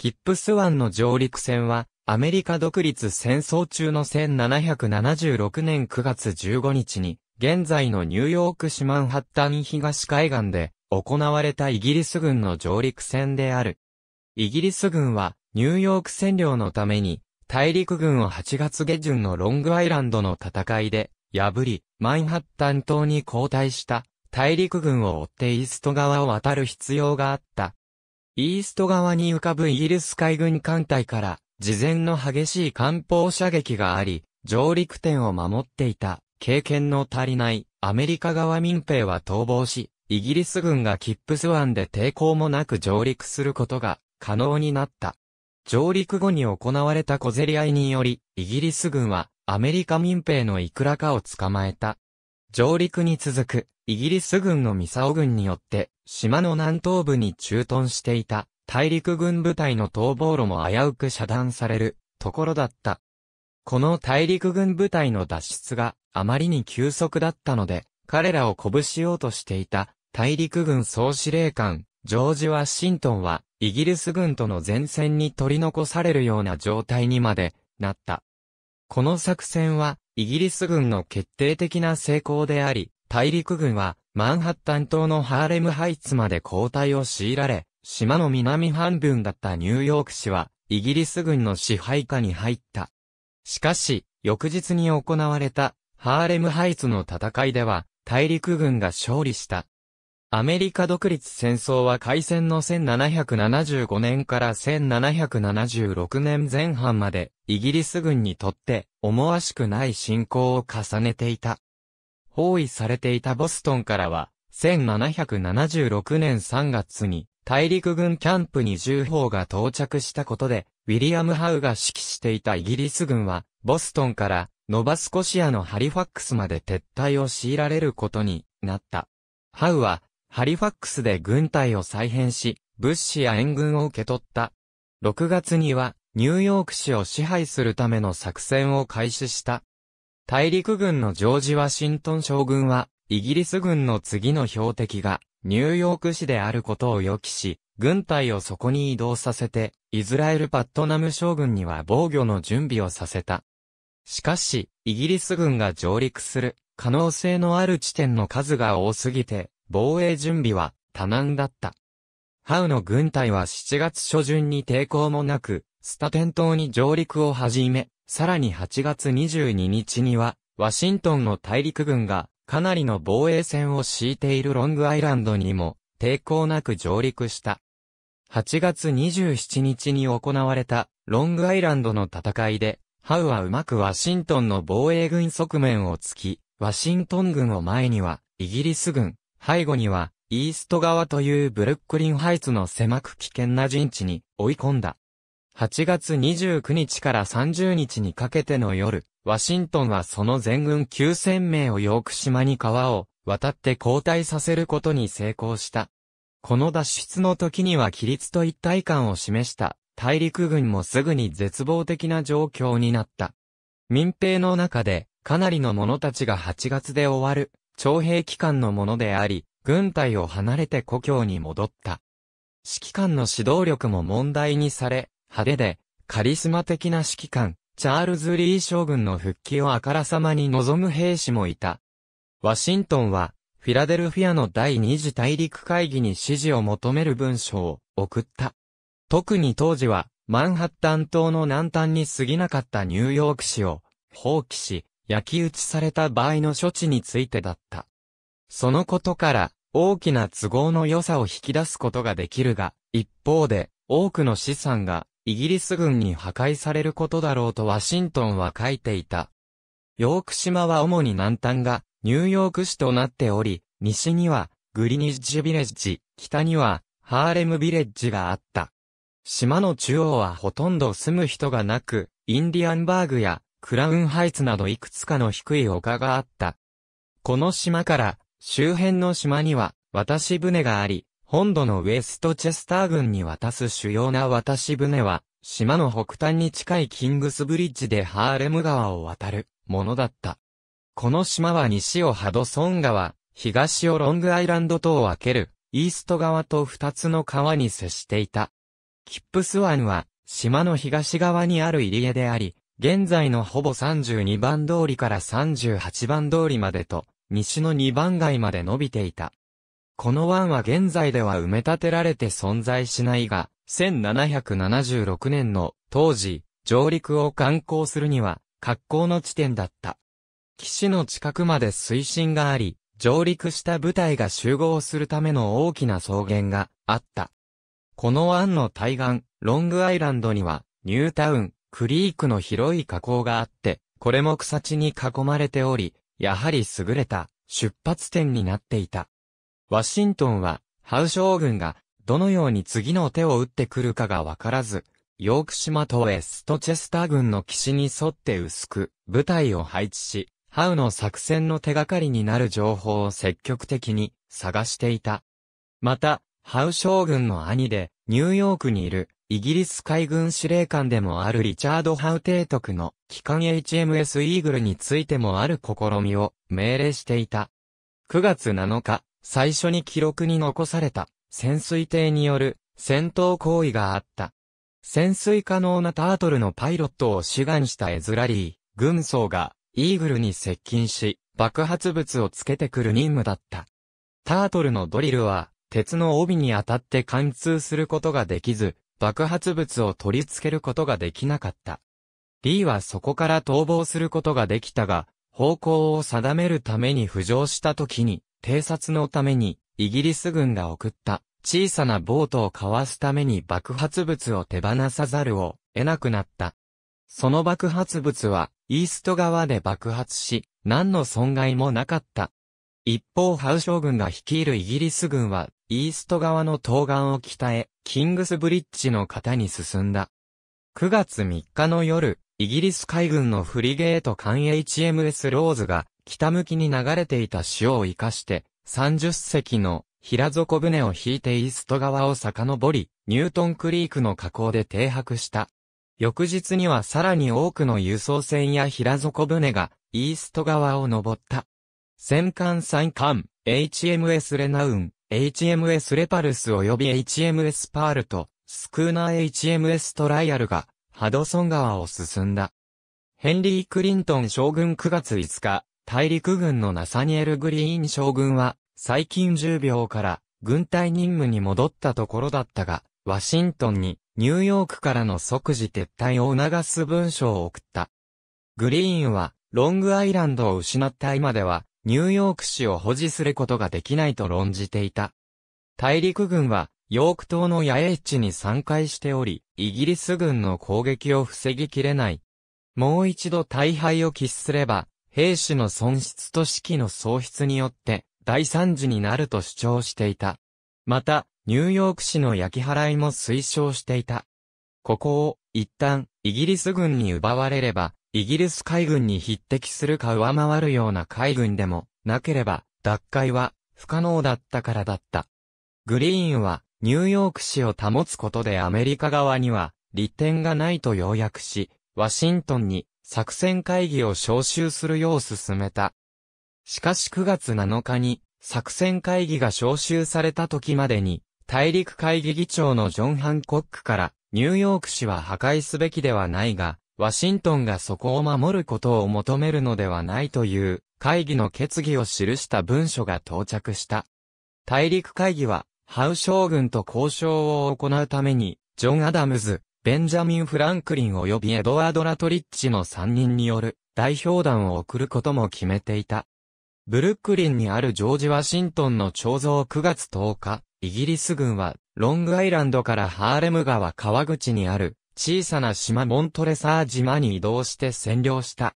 キップス湾の上陸船は、アメリカ独立戦争中の1776年9月15日に、現在のニューヨーク市マンハッタン東海岸で、行われたイギリス軍の上陸戦である。イギリス軍は、ニューヨーク占領のために、大陸軍を8月下旬のロングアイランドの戦いで、破り、マンハッタン島に後退した、大陸軍を追ってイースト側を渡る必要があった。イースト側に浮かぶイギリス海軍艦隊から、事前の激しい艦砲射撃があり、上陸点を守っていた、経験の足りない、アメリカ側民兵は逃亡し、イギリス軍がキップス湾で抵抗もなく上陸することが可能になった。上陸後に行われた小競り合いにより、イギリス軍はアメリカ民兵のいくらかを捕まえた。上陸に続くイギリス軍のミサオ軍によって、島の南東部に駐屯していた、大陸軍部隊の逃亡路も危うく遮断される、ところだった。この大陸軍部隊の脱出があまりに急速だったので、彼らを鼓舞しようとしていた大陸軍総司令官、ジョージ・ワシントンは、イギリス軍との前線に取り残されるような状態にまでなった。この作戦は、イギリス軍の決定的な成功であり、大陸軍は、マンハッタン島のハーレムハイツまで後退を強いられ、島の南半分だったニューヨーク市は、イギリス軍の支配下に入った。しかし、翌日に行われた、ハーレムハイツの戦いでは、大陸軍が勝利した。アメリカ独立戦争は開戦の1775年から1776年前半までイギリス軍にとって思わしくない侵攻を重ねていた。包囲されていたボストンからは、1776年3月に大陸軍キャンプに重砲が到着したことで、ウィリアム・ハウが指揮していたイギリス軍は、ボストンからノバスコシアのハリファックスまで撤退を強いられることになった。ハウは、ハリファックスで軍隊を再編し、物資や援軍を受け取った。6月には、ニューヨーク市を支配するための作戦を開始した。大陸軍のジョージ・ワシントン将軍は、イギリス軍の次の標的が、ニューヨーク市であることを予期し、軍隊をそこに移動させて、イズラエル・パットナム将軍には防御の準備をさせた。しかし、イギリス軍が上陸する可能性のある地点の数が多すぎて、防衛準備は多難だった。ハウの軍隊は7月初旬に抵抗もなく、スタテン島に上陸を始め、さらに8月22日には、ワシントンの大陸軍が、かなりの防衛線を敷いているロングアイランドにも、抵抗なく上陸した。8月27日に行われた、ロングアイランドの戦いで、ハウはうまくワシントンの防衛軍側面を突き、ワシントン軍を前には、イギリス軍、背後には、イースト側というブルックリンハイツの狭く危険な陣地に追い込んだ。8月29日から30日にかけての夜、ワシントンはその全軍9000名をヨーク島に川を渡って交代させることに成功した。この脱出の時には規律と一体感を示した大陸軍もすぐに絶望的な状況になった。民兵の中でかなりの者たちが8月で終わる徴兵期間のものであり、軍隊を離れて故郷に戻った。指揮官の指導力も問題にされ、派手で、カリスマ的な指揮官、チャールズ・リー将軍の復帰をあからさまに望む兵士もいた。ワシントンは、フィラデルフィアの第二次大陸会議に支持を求める文書を送った。特に当時は、マンハッタン島の南端に過ぎなかったニューヨーク市を放棄し、焼き討ちされた場合の処置についてだった。そのことから、大きな都合の良さを引き出すことができるが、一方で、多くの資産がイギリス軍に破壊されることだろうとワシントンは書いていた。ヨーク島は主に南端がニューヨーク市となっており、西にはグリニッジビレッジ、北にはハーレムビレッジがあった。島の中央はほとんど住む人がなく、インディアンバーグやクラウンハイツなどいくつかの低い丘があった。この島から周辺の島には渡し船があり、本土のウェストチェスター軍に渡す主要な渡し船は、島の北端に近いキングスブリッジでハーレム川を渡るものだった。この島は西をハドソン川、東をロングアイランド島を分ける、イースト川と二つの川に接していた。キップス湾は、島の東側にある入り江であり、現在のほぼ32番通りから38番通りまでと、西の2番街まで伸びていた。この湾は現在では埋め立てられて存在しないが、1776年の当時、上陸を観光するには、格好の地点だった。岸の近くまで水深があり、上陸した部隊が集合するための大きな草原があった。この湾の対岸、ロングアイランドには、ニュータウン、クリークの広い河口があって、これも草地に囲まれており、やはり優れた出発点になっていた。ワシントンは、ハウ将軍が、どのように次の手を打ってくるかがわからず、ヨーク島とウェストチェスター軍の岸に沿って薄く、部隊を配置し、ハウの作戦の手がかりになる情報を積極的に探していた。また、ハウ将軍の兄で、ニューヨークにいる、イギリス海軍司令官でもあるリチャード・ハウ提督の、機関 HMS イーグルについてもある試みを、命令していた。9月7日、最初に記録に残された潜水艇による戦闘行為があった。潜水可能なタートルのパイロットを志願したエズラリー、軍曹がイーグルに接近し爆発物をつけてくる任務だった。タートルのドリルは鉄の帯に当たって貫通することができず、爆発物を取り付けることができなかった。リーはそこから逃亡することができたが、方向を定めるために浮上した時に、偵察のために、イギリス軍が送った小さなボートをかわすために爆発物を手放さざるを得なくなった。その爆発物は、イースト側で爆発し、何の損害もなかった。一方、ハウ将軍が率いるイギリス軍は、イースト側の東岸を北へ、キングスブリッジの型に進んだ。9月3日の夜、イギリス海軍のフリゲート艦 HMS ローズが、北向きに流れていた潮を生かして、30隻の平底船を引いてイースト側を遡り、ニュートンクリークの河口で停泊した。翌日にはさらに多くの輸送船や平底船がイースト側を登った。戦艦三艦、HMS レナウン、HMS レパルス及び HMS パールと、スクーナー HMS トライアルが、ハドソン川を進んだ。ヘンリー・クリントン将軍9月5日、大陸軍のナサニエル・グリーン将軍は、最近10秒から軍隊任務に戻ったところだったが、ワシントンにニューヨークからの即時撤退を促す文書を送った。グリーンは、ロングアイランドを失った今では、ニューヨーク市を保持することができないと論じていた。大陸軍は、ヨーク島の野営地に散開しており、イギリス軍の攻撃を防ぎきれない。もう一度大敗を喫すれば、兵士の損失と士気の喪失によって大惨事になると主張していた。また、ニューヨーク市の焼き払いも推奨していた。ここを一旦イギリス軍に奪われれば、イギリス海軍に匹敵するか上回るような海軍でもなければ奪回は不可能だったからだった。グリーンはニューヨーク市を保つことでアメリカ側には利点がないと要約し、ワシントンに作戦会議を招集するよう進めた。しかし9月7日に作戦会議が招集された時までに大陸会議議長のジョン・ハンコックからニューヨーク市は破壊すべきではないが、ワシントンがそこを守ることを求めるのではないという会議の決議を記した文書が到着した。大陸会議は、ハウ将軍と交渉を行うために、ジョン・アダムズ、ベンジャミン・フランクリン及びエドワード・ラトリッチの3人による代表団を送ることも決めていた。ブルックリンにあるジョージ・ワシントンの彫像9月10日、イギリス軍はロングアイランドからハーレム川川口にある小さな島モントレサー島に移動して占領した。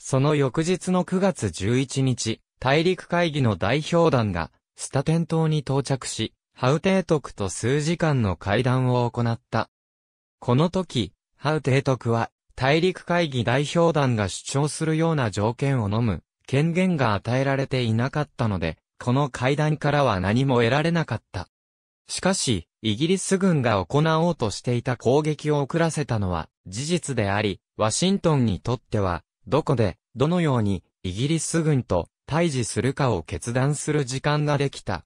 その翌日の9月11日、大陸会議の代表団がスタテン島に到着し、ハウテートクと数時間の会談を行った。この時、ハウ提督は、大陸会議代表団が主張するような条件を飲む、権限が与えられていなかったので、この会談からは何も得られなかった。しかし、イギリス軍が行おうとしていた攻撃を遅らせたのは事実であり、ワシントンにとっては、どこで、どのように、イギリス軍と対峙するかを決断する時間ができた。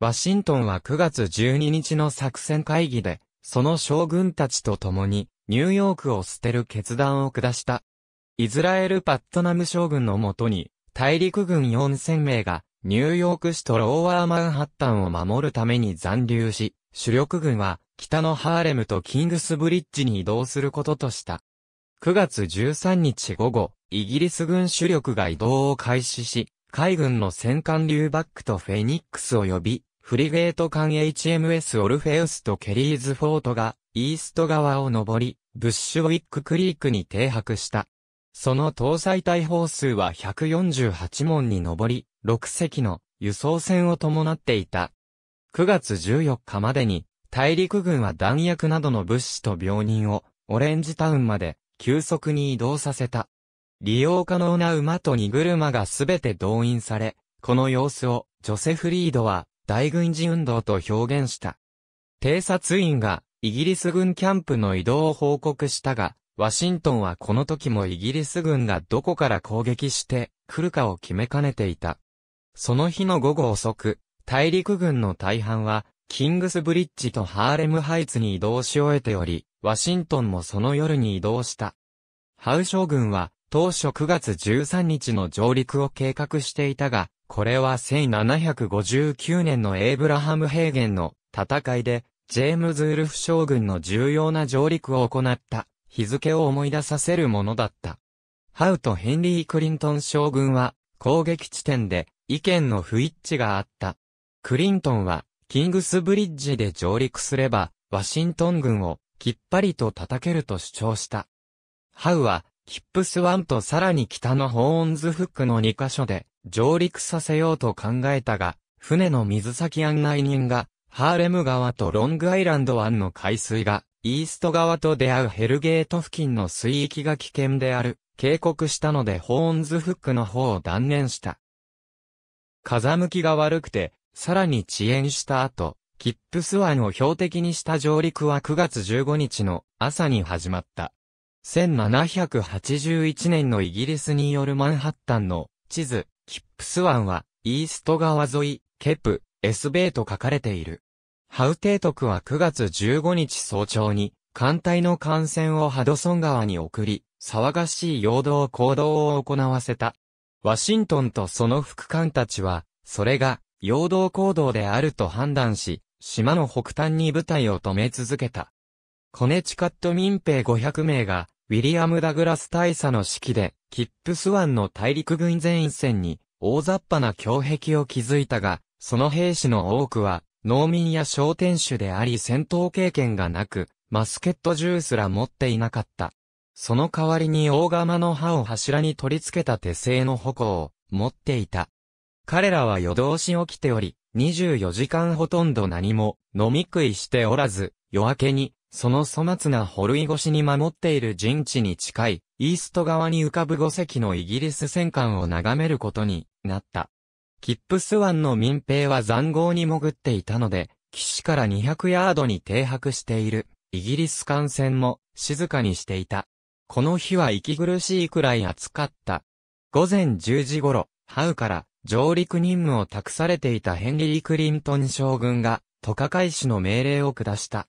ワシントンは9月12日の作戦会議で、その将軍たちと共に、ニューヨークを捨てる決断を下した。イズラエル・パットナム将軍のもとに、大陸軍4000名が、ニューヨーク市とローワーマンハッタンを守るために残留し、主力軍は、北のハーレムとキングスブリッジに移動することとした。9月13日午後、イギリス軍主力が移動を開始し、海軍の戦艦リューバックとフェニックスを呼び、フリゲート艦 HMS オルフェウスとケリーズフォートが、イースト側を上り、ブッシュウィッククリークに停泊した。その搭載大砲数は148門に上り、6隻の輸送船を伴っていた。9月14日までに、大陸軍は弾薬などの物資と病人を、オレンジタウンまで、急速に移動させた。利用可能な馬と荷車がすべて動員され、この様子を、ジョセフリードは、大軍事運動と表現した。偵察員がイギリス軍キャンプの移動を報告したが、ワシントンはこの時もイギリス軍がどこから攻撃して来るかを決めかねていた。その日の午後遅く、大陸軍の大半は、キングスブリッジとハーレムハイツに移動し終えており、ワシントンもその夜に移動した。ハウ将軍は、当初9月13日の上陸を計画していたが、これは1759年のエイブラハム平原の戦いで、ジェームズ・ウルフ将軍の重要な上陸を行った日付を思い出させるものだった。ハウとヘンリー・クリントン将軍は攻撃地点で意見の不一致があった。クリントンはキングスブリッジで上陸すればワシントン軍をきっぱりと叩けると主張した。ハウはキップスワンとさらに北のホーンズフックの2カ所で上陸させようと考えたが、船の水先案内人が、ハーレム川とロングアイランド湾の海水が、イースト側と出会うヘルゲート付近の水域が危険である、警告したのでホーンズフックの方を断念した。風向きが悪くて、さらに遅延した後、キップス湾を標的にした上陸は9月15日の朝に始まった。1781年のイギリスによるマンハッタンの地図、キップス湾は、イースト川沿い、ケプ、エスベーと書かれている。ハウテトクは9月15日早朝に、艦隊の艦船をハドソン川に送り、騒がしい陽動行動を行わせた。ワシントンとその副艦たちは、それが、陽動行動であると判断し、島の北端に部隊を止め続けた。コネチカット民兵500名が、ウィリアム・ダグラス大佐の指揮で、キップスワンの大陸軍全員戦に大雑把な強壁を築いたが、その兵士の多くは農民や商店主であり戦闘経験がなく、マスケット銃すら持っていなかった。その代わりに大釜の刃を柱に取り付けた手製の矛を持っていた。彼らは夜通し起きており、24時間ほとんど何も飲み食いしておらず、夜明けに、その粗末な掘り越しに守っている陣地に近いイースト側に浮かぶ5隻のイギリス戦艦を眺めることになった。キップス湾の民兵は残壕に潜っていたので、岸から200ヤードに停泊している、イギリス艦船も静かにしていた。この日は息苦しいくらい暑かった。午前10時頃、ハウから上陸任務を託されていたヘンリー・クリントン将軍が、トカ海市の命令を下した。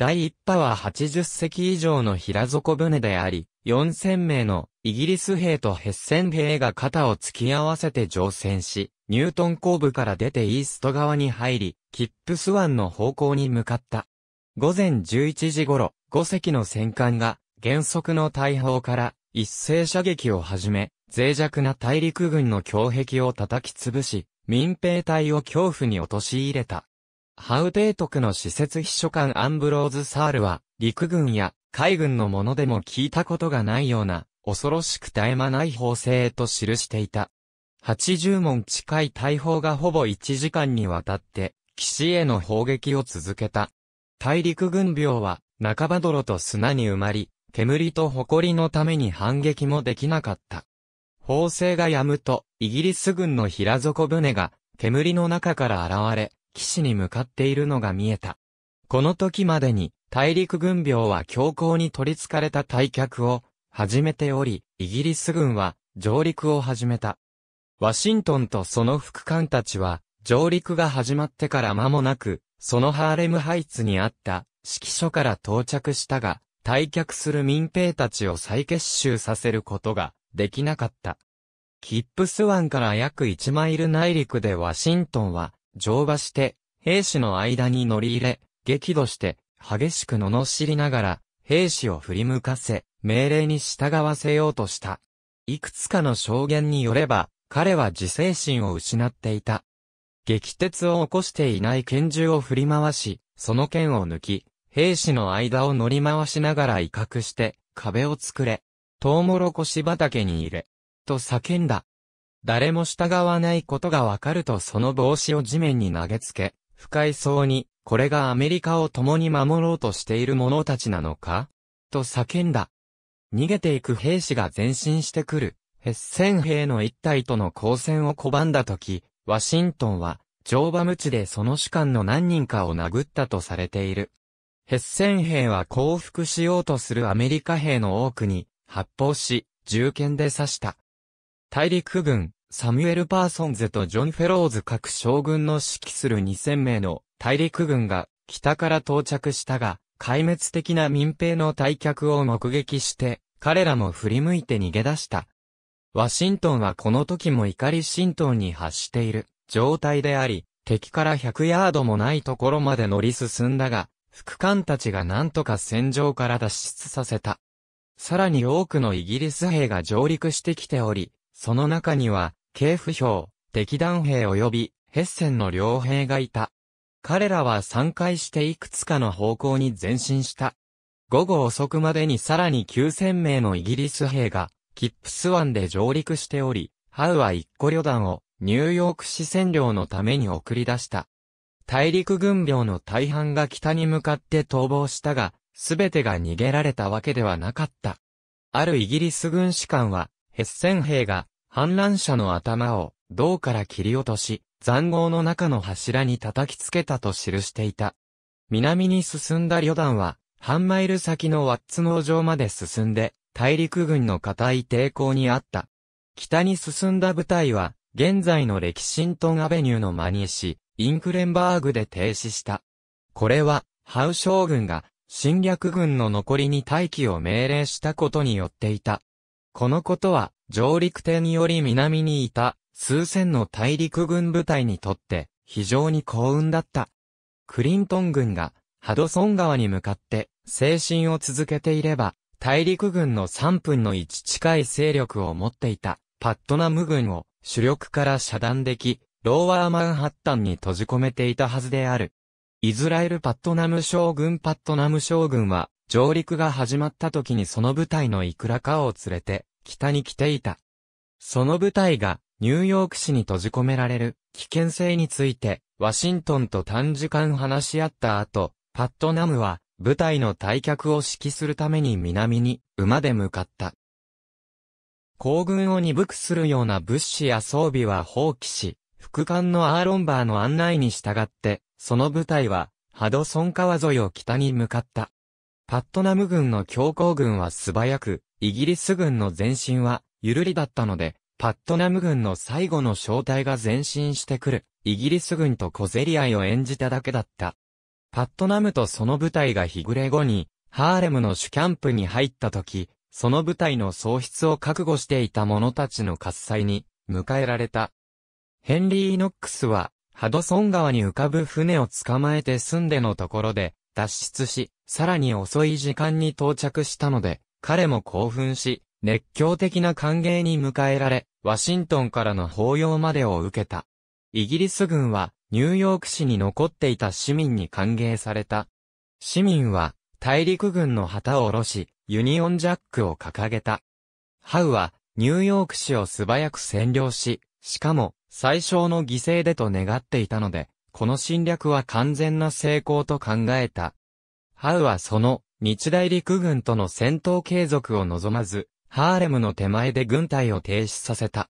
第1波は80隻以上の平底船であり、4000名のイギリス兵とヘッセン兵が肩を突き合わせて乗船し、ニュートン後部から出てイースト側に入り、キップス湾の方向に向かった。午前11時頃、5隻の戦艦が、原則の大砲から一斉射撃を始め、脆弱な大陸軍の強壁を叩き潰し、民兵隊を恐怖に陥れた。ハウ提督の施設秘書官アンブローズ・サールは、陸軍や海軍のものでも聞いたことがないような、恐ろしく絶え間ない法制と記していた。80問近い大砲がほぼ1時間にわたって、岸への砲撃を続けた。大陸軍病は、半ば泥と砂に埋まり、煙と埃のために反撃もできなかった。砲声が止むと、イギリス軍の平底船が、煙の中から現れ、岸に向かっているのが見えた。この時までに、大陸軍病は強行に取り憑かれた退却を始めており、イギリス軍は上陸を始めた。ワシントンとその副官たちは、上陸が始まってから間もなく、そのハーレムハイツにあった指揮所から到着したが、退却する民兵たちを再結集させることができなかった。キップス湾から約1マイル内陸でワシントンは、乗馬して、兵士の間に乗り入れ、激怒して、激しく罵りながら、兵士を振り向かせ、命令に従わせようとした。いくつかの証言によれば、彼は自制心を失っていた。激鉄を起こしていない拳銃を振り回し、その剣を抜き、兵士の間を乗り回しながら威嚇して、壁を作れ。トウモロコシ畑に入れ。と叫んだ。誰も従わないことがわかるとその帽子を地面に投げつけ、不快そうに、これがアメリカを共に守ろうとしている者たちなのかと叫んだ。逃げていく兵士が前進してくる、ヘッセン兵の一体との交戦を拒んだ時、ワシントンは、乗馬無知でその主官の何人かを殴ったとされている。ヘッセン兵は降伏しようとするアメリカ兵の多くに、発砲し、銃剣で刺した。大陸軍、サミュエル・パーソンズとジョン・フェローズ各将軍の指揮する2000名の大陸軍が北から到着したが、壊滅的な民兵の退却を目撃して、彼らも振り向いて逃げ出した。ワシントンはこの時も怒り浸透に発している状態であり、敵から100ヤードもないところまで乗り進んだが、副官たちが何とか戦場から脱出させた。さらに多くのイギリス兵が上陸してきており、その中には、警府兵、敵弾兵及び、ヘッセンの両兵がいた。彼らは散開していくつかの方向に前進した。午後遅くまでにさらに9000名のイギリス兵が、キップス湾で上陸しており、ハウは一個旅団をニューヨーク市占領のために送り出した。大陸軍病の大半が北に向かって逃亡したが、すべてが逃げられたわけではなかった。あるイギリス軍士官は、決ッセン兵が、反乱者の頭を、銅から切り落とし、残壕の中の柱に叩きつけたと記していた。南に進んだ旅団は、半マイル先のワッツ農場まで進んで、大陸軍の固い抵抗にあった。北に進んだ部隊は、現在のレキシントンアベニューの真似市、インクレンバーグで停止した。これは、ハウ将軍が、侵略軍の残りに待機を命令したことによっていた。このことは、上陸艇より南にいた数千の大陸軍部隊にとって非常に幸運だった。クリントン軍がハドソン川に向かって精神を続けていれば、大陸軍の3分の1近い勢力を持っていたパットナム軍を主力から遮断でき、ローワーマンハッタンに閉じ込めていたはずである。イズラエルパットナム将軍パットナム将軍は上陸が始まった時にその部隊のいくらかを連れて、北に来ていた。その部隊が、ニューヨーク市に閉じ込められる、危険性について、ワシントンと短時間話し合った後、パットナムは、部隊の退却を指揮するために南に、馬で向かった。行軍を鈍くするような物資や装備は放棄し、副官のアーロンバーの案内に従って、その部隊は、ハドソン川沿いを北に向かった。パットナム軍の強行軍は素早く、イギリス軍の前進は、ゆるりだったので、パットナム軍の最後の正体が前進してくる、イギリス軍と小競り合いを演じただけだった。パットナムとその部隊が日暮れ後に、ハーレムの主キャンプに入った時、その部隊の喪失を覚悟していた者たちの喝采に、迎えられた。ヘンリー・ノックスは、ハドソン川に浮かぶ船を捕まえて住んでのところで、脱出し、さらに遅い時間に到着したので、彼も興奮し、熱狂的な歓迎に迎えられ、ワシントンからの抱擁までを受けた。イギリス軍は、ニューヨーク市に残っていた市民に歓迎された。市民は、大陸軍の旗を下ろし、ユニオンジャックを掲げた。ハウは、ニューヨーク市を素早く占領し、しかも、最小の犠牲でと願っていたので、この侵略は完全な成功と考えた。ハウはその日大陸軍との戦闘継続を望まず、ハーレムの手前で軍隊を停止させた。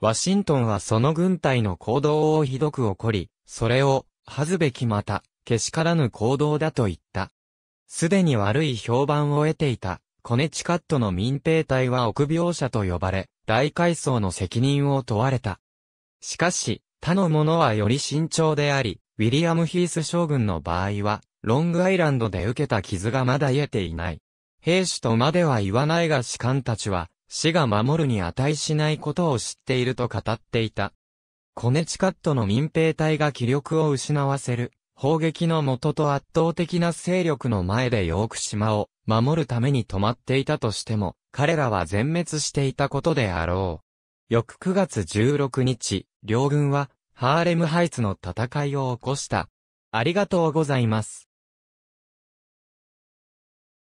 ワシントンはその軍隊の行動をひどく怒り、それを、恥ずべきまた、けしからぬ行動だと言った。すでに悪い評判を得ていた、コネチカットの民兵隊は臆病者と呼ばれ、大改装の責任を問われた。しかし、他の者はより慎重であり、ウィリアム・ヒース将軍の場合は、ロングアイランドで受けた傷がまだ癒えていない。兵士とまでは言わないが士官たちは、死が守るに値しないことを知っていると語っていた。コネチカットの民兵隊が気力を失わせる、砲撃の元と圧倒的な勢力の前でヨーク島を守るために止まっていたとしても、彼らは全滅していたことであろう。翌9月16日、両軍は、ハーレムハイツの戦いを起こした。ありがとうございます。